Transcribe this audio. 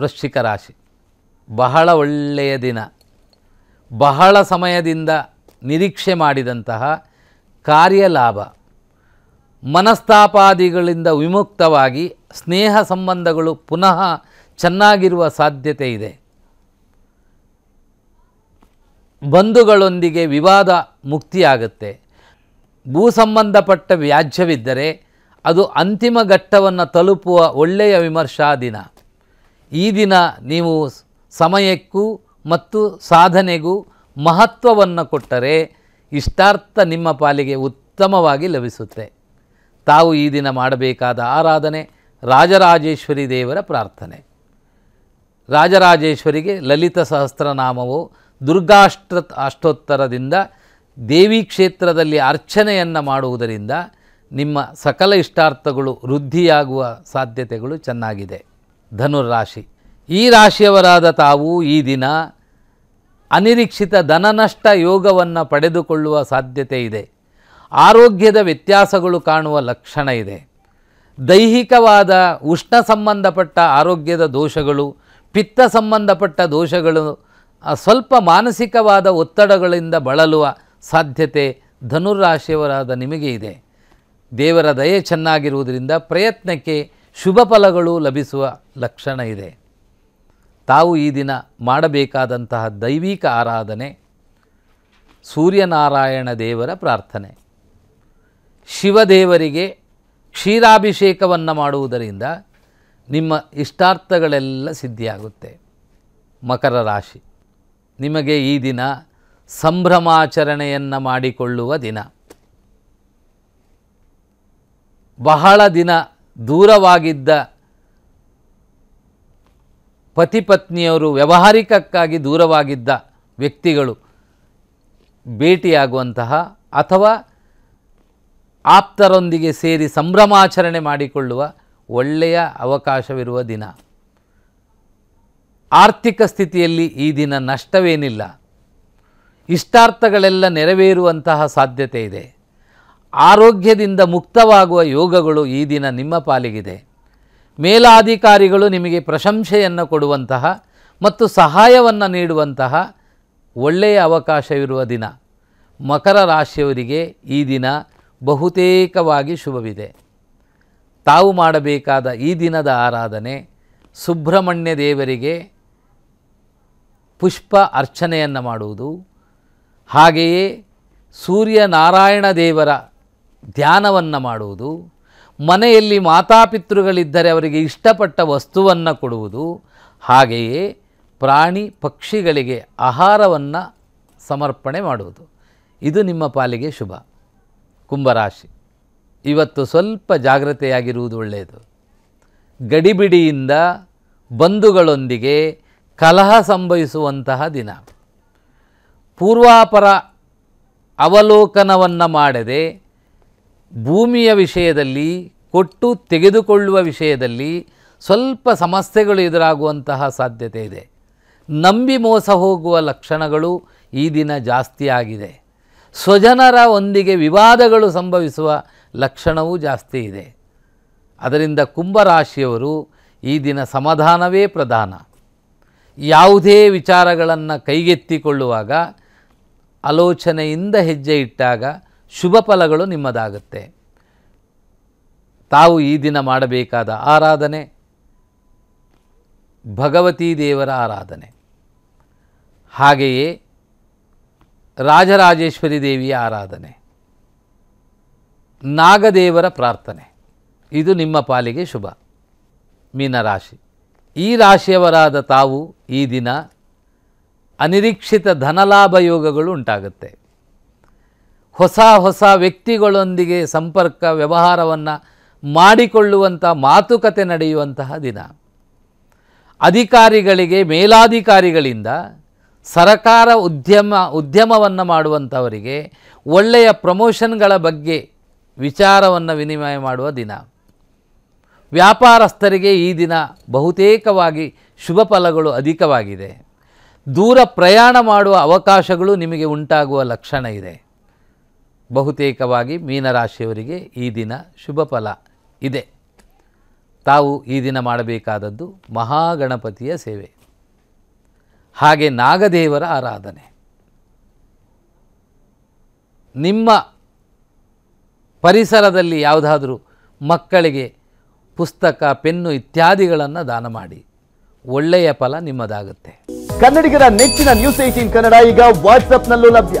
ವೃಶ್ಚಿಕ ರಾಶಿ ಬಹಳ ಒಳ್ಳೆಯ ದಿನ ಬಹಳ ಸಮಯದಿಂದ ನಿರೀಕ್ಷೆ ಮಾಡಿದಂತಹ ಕಾರ್ಯಲಾಭ ಮನಸ್ತಾಪಾದಿಗಳಿಂದ ವಿಮುಕ್ತವಾಗಿ ಸ್ನೇಹ ಸಂಬಂಧಗಳು ಪುನಃ ಚೆನ್ನಾಗಿರುವ ಸಾಧ್ಯತೆ ಇದೆ ಬಂಧುಗಳೊಂದಿಗೆ ವಿವಾದ ಮುಕ್ತಿಯಾಗುತ್ತೆ ಭೂ ಸಂಬಂಧಪಟ್ಟ ವ್ಯಾಜ್ಯವಿದ್ದರೆ ಅದು ಅಂತಿಮ ಘಟ್ಟವನ್ನು ತಲುಪುವ ಒಳ್ಳೆಯ ವಿಮರ್ಶಾ ದಿನ ಈ ದಿನ ನೀವು ಸಮಯಕ್ಕೂ ಮತ್ತು ಸಾಧನೆಗೂ ಮಹತ್ವವನ್ನು ಕೊಟ್ಟರೆ ಇಷ್ಟಾರ್ಥ ನಿಮ್ಮ ಪಾಲಿಗೆ ಉತ್ತಮವಾಗಿ ಲಭಿಸುತ್ತೆ ತಾವು ಈ ದಿನ ಮಾಡಬೇಕಾದ ಆರಾಧನೆ ರಾಜರಾಜೇಶ್ವರಿ ದೇವರ ಪ್ರಾರ್ಥನೆ ರಾಜರಾಜೇಶ್ವರಿಗೆ ಲಲಿತ ಸಹಸ್ರನಾಮವು ದುರ್ಗಾಷ್ಟ್ರ ಅಷ್ಟೋತ್ತರದಿಂದ ದೇವಿ ಕ್ಷೇತ್ರದಲ್ಲಿ ಅರ್ಚನೆಯನ್ನು ಮಾಡುವುದರಿಂದ ನಿಮ್ಮ ಸಕಲ ಇಷ್ಟಾರ್ಥಗಳು ವೃದ್ಧಿಯಾಗುವ ಸಾಧ್ಯತೆಗಳು ಚೆನ್ನಾಗಿದೆ ಧನುರಾಶಿ ಈ ರಾಶಿಯವರಾದ ತಾವು ಈ ದಿನ ಅನಿರೀಕ್ಷಿತ ಧನನಷ್ಟ ಯೋಗವನ್ನು ಪಡೆದುಕೊಳ್ಳುವ ಸಾಧ್ಯತೆ ಇದೆ ಆರೋಗ್ಯದ ವ್ಯತ್ಯಾಸಗಳು ಕಾಣುವ ಲಕ್ಷಣ ಇದೆ ದೈಹಿಕವಾದ ಉಷ್ಣ ಸಂಬಂಧಪಟ್ಟ ಆರೋಗ್ಯದ ದೋಷಗಳು ಪಿತ್ತ ಸಂಬಂಧಪಟ್ಟ ದೋಷಗಳು ಸ್ವಲ್ಪ ಮಾನಸಿಕವಾದ ಒತ್ತಡಗಳಿಂದ ಬಳಲುವ ಸಾಧ್ಯತೆ ಧನುರಾಶಿಯವರಾದ ನಿಮಗೆ ಇದೆ ದೇವರ ದಯೆ ಚೆನ್ನಾಗಿರುವುದರಿಂದ ಪ್ರಯತ್ನಕ್ಕೆ ಶುಭ ಫಲಗಳು ಲಭಿಸುವ ಲಕ್ಷಣ ಇದೆ ತಾವು ಈ ದಿನ ಮಾಡಬೇಕಾದಂತಹ ದೈವಿಕ ಆರಾಧನೆ ಸೂರ್ಯನಾರಾಯಣ ದೇವರ ಪ್ರಾರ್ಥನೆ ಶಿವದೇವರಿಗೆ ಕ್ಷೀರಾಭಿಷೇಕವನ್ನು ಮಾಡುವುದರಿಂದ ನಿಮ್ಮ ಇಷ್ಟಾರ್ಥಗಳೆಲ್ಲ ಸಿದ್ಧಿಯಾಗುತ್ತೆ ಮಕರ ರಾಶಿ ನಿಮಗೆ ಈ ದಿನ ಸಂಭ್ರಮಾಚರಣೆಯನ್ನು ಮಾಡಿಕೊಳ್ಳುವ ದಿನ ಬಹಳ ದಿನ ದೂರವಾಗಿದ್ದ ಪತಿ ಪತ್ನಿಯವರು ವ್ಯಾವಹಾರಿಕಕ್ಕಾಗಿ ದೂರವಾಗಿದ್ದ ವ್ಯಕ್ತಿಗಳು ಭೇಟಿಯಾಗುವಂತಹ ಅಥವಾ ಆಪ್ತರೊಂದಿಗೆ ಸೇರಿ ಸಂಭ್ರಮಾಚರಣೆ ಮಾಡಿಕೊಳ್ಳುವ ಒಳ್ಳೆಯ ಅವಕಾಶವಿರುವ ದಿನ ಆರ್ಥಿಕ ಸ್ಥಿತಿಯಲ್ಲಿ ಈ ದಿನ ನಷ್ಟವೇನಿಲ್ಲ ಇಷ್ಟಾರ್ಥಗಳೆಲ್ಲ ನೆರವೇರುವಂತಹ ಸಾಧ್ಯತೆ ಇದೆ ಆರೋಗ್ಯದಿಂದ ಮುಕ್ತವಾಗುವ ಯೋಗಗಳು ಈ ದಿನ ನಿಮ್ಮ ಪಾಲಿಗಿದೆ ಮೇಲಾಧಿಕಾರಿಗಳು ನಿಮಗೆ ಪ್ರಶಂಸೆಯನ್ನು ಕೊಡುವಂತಹ ಮತ್ತು ಸಹಾಯವನ್ನು ನೀಡುವಂತಹ ಒಳ್ಳೆಯ ಅವಕಾಶವಿರುವ ದಿನ ಮಕರ ರಾಶಿಯವರಿಗೆ ಈ ದಿನ ಬಹುತೇಕವಾಗಿ ಶುಭವಿದೆ ತಾವು ಮಾಡಬೇಕಾದ ಈ ದಿನದ ಆರಾಧನೆ ಸುಬ್ರಹ್ಮಣ್ಯ ದೇವರಿಗೆ ಪುಷ್ಪ ಅರ್ಚನೆಯನ್ನು ಮಾಡುವುದು ಹಾಗೆಯೇ ಸೂರ್ಯನಾರಾಯಣ ದೇವರ ಧ್ಯಾನವನ್ನು ಮಾಡುವುದು ಮನೆಯಲ್ಲಿ ಮಾತಾಪಿತೃಗಳಿದ್ದರೆ ಅವರಿಗೆ ಇಷ್ಟಪಟ್ಟ ವಸ್ತುವನ್ನು ಕೊಡುವುದು ಹಾಗೆಯೇ ಪ್ರಾಣಿ ಪಕ್ಷಿಗಳಿಗೆ ಆಹಾರವನ್ನು ಸಮರ್ಪಣೆ ಮಾಡುವುದು ಇದು ನಿಮ್ಮ ಪಾಲಿಗೆ ಶುಭ ಕುಂಭರಾಶಿ ಇವತ್ತು ಸ್ವಲ್ಪ ಜಾಗ್ರತೆಯಾಗಿರುವುದು ಒಳ್ಳೆಯದು ಗಡಿಬಿಡಿಯಿಂದ ಬಂಧುಗಳೊಂದಿಗೆ ಕಲಹ ಸಂಭವಿಸುವಂತಹ ದಿನ ಪೂರ್ವಾಪರ ಅವಲೋಕನವನ್ನು ಮಾಡದೆ ಭೂಮಿಯ ವಿಷಯದಲ್ಲಿ ಕೊಟ್ಟು ತೆಗೆದುಕೊಳ್ಳುವ ವಿಷಯದಲ್ಲಿ ಸ್ವಲ್ಪ ಸಮಸ್ಯೆಗಳು ಎದುರಾಗುವಂತಹ ಸಾಧ್ಯತೆ ಇದೆ ನಂಬಿ ಮೋಸ ಹೋಗುವ ಲಕ್ಷಣಗಳು ಈ ದಿನ ಜಾಸ್ತಿ ಆಗಿದೆ ಸ್ವಜನರ ಒಂದಿಗೆ ವಿವಾದಗಳು ಸಂಭವಿಸುವ ಲಕ್ಷಣವೂ ಜಾಸ್ತಿ ಇದೆ ಅದರಿಂದ ಕುಂಭರಾಶಿಯವರು ಈ ದಿನ ಸಮಾಧಾನವೇ ಪ್ರಧಾನ ಯಾವುದೇ ವಿಚಾರಗಳನ್ನು ಕೈಗೆತ್ತಿಕೊಳ್ಳುವಾಗ ಆಲೋಚನೆಯಿಂದ ಹೆಜ್ಜೆ ಇಟ್ಟಾಗ ಶುಭ ಫಲಗಳು ನಿಮ್ಮದಾಗುತ್ತೆ ತಾವು ಈ ದಿನ ಮಾಡಬೇಕಾದ ಆರಾಧನೆ ಭಗವತೀ ದೇವರ ಆರಾಧನೆ ಹಾಗೆಯೇ ರಾಜರಾಜೇಶ್ವರಿ ದೇವಿಯ ಆರಾಧನೆ ನಾಗದೇವರ ಪ್ರಾರ್ಥನೆ ಇದು ನಿಮ್ಮ ಪಾಲಿಗೆ ಶುಭ ಮೀನರಾಶಿ ಈ ರಾಶಿಯವರಾದ ತಾವು ಈ ದಿನ ಅನಿರೀಕ್ಷಿತ ಧನಲಾಭ ಉಂಟಾಗುತ್ತೆ ಹೊಸ ಹೊಸ ವ್ಯಕ್ತಿಗಳೊಂದಿಗೆ ಸಂಪರ್ಕ ವ್ಯವಹಾರವನ್ನು ಮಾಡಿಕೊಳ್ಳುವಂಥ ಮಾತುಕತೆ ನಡೆಯುವಂತಹ ದಿನ ಅಧಿಕಾರಿಗಳಿಗೆ ಮೇಲಾಧಿಕಾರಿಗಳಿಂದ ಸರಕಾರ ಉದ್ಯಮ ಉದ್ಯಮವನ್ನು ಮಾಡುವಂಥವರಿಗೆ ಒಳ್ಳೆಯ ಪ್ರಮೋಷನ್ಗಳ ಬಗ್ಗೆ ವಿಚಾರವನ್ನು ವಿನಿಮಯ ಮಾಡುವ ದಿನ ವ್ಯಾಪಾರಸ್ಥರಿಗೆ ಈ ದಿನ ಬಹುತೇಕವಾಗಿ ಶುಭ ಫಲಗಳು ಅಧಿಕವಾಗಿದೆ ದೂರ ಪ್ರಯಾಣ ಮಾಡುವ ಅವಕಾಶಗಳು ನಿಮಗೆ ಉಂಟಾಗುವ ಲಕ್ಷಣ ಇದೆ ಬಹುತೇಕವಾಗಿ ಮೀನರಾಶಿಯವರಿಗೆ ಈ ದಿನ ಶುಭ ಫಲ ಇದೆ ತಾವು ಈ ದಿನ ಮಾಡಬೇಕಾದದ್ದು ಮಹಾಗಣಪತಿಯ ಸೇವೆ ಹಾಗೆ ನಾಗದೇವರ ಆರಾಧನೆ ನಿಮ್ಮ ಪರಿಸರದಲ್ಲಿ ಯಾವುದಾದರೂ ಮಕ್ಕಳಿಗೆ ಪುಸ್ತಕ ಪೆನ್ನು ಇತ್ಯಾದಿಗಳನ್ನು ದಾನ ಮಾಡಿ ಒಳ್ಳೆಯ ಫಲ ನಿಮ್ಮದಾಗುತ್ತೆ ಕನ್ನಡಿಗರ ನೆಚ್ಚಿನ ನ್ಯೂಸ್ ಏಟೀನ್ ಕನ್ನಡ ಈಗ ವಾಟ್ಸಪ್ನಲ್ಲೂ ಲಭ್ಯ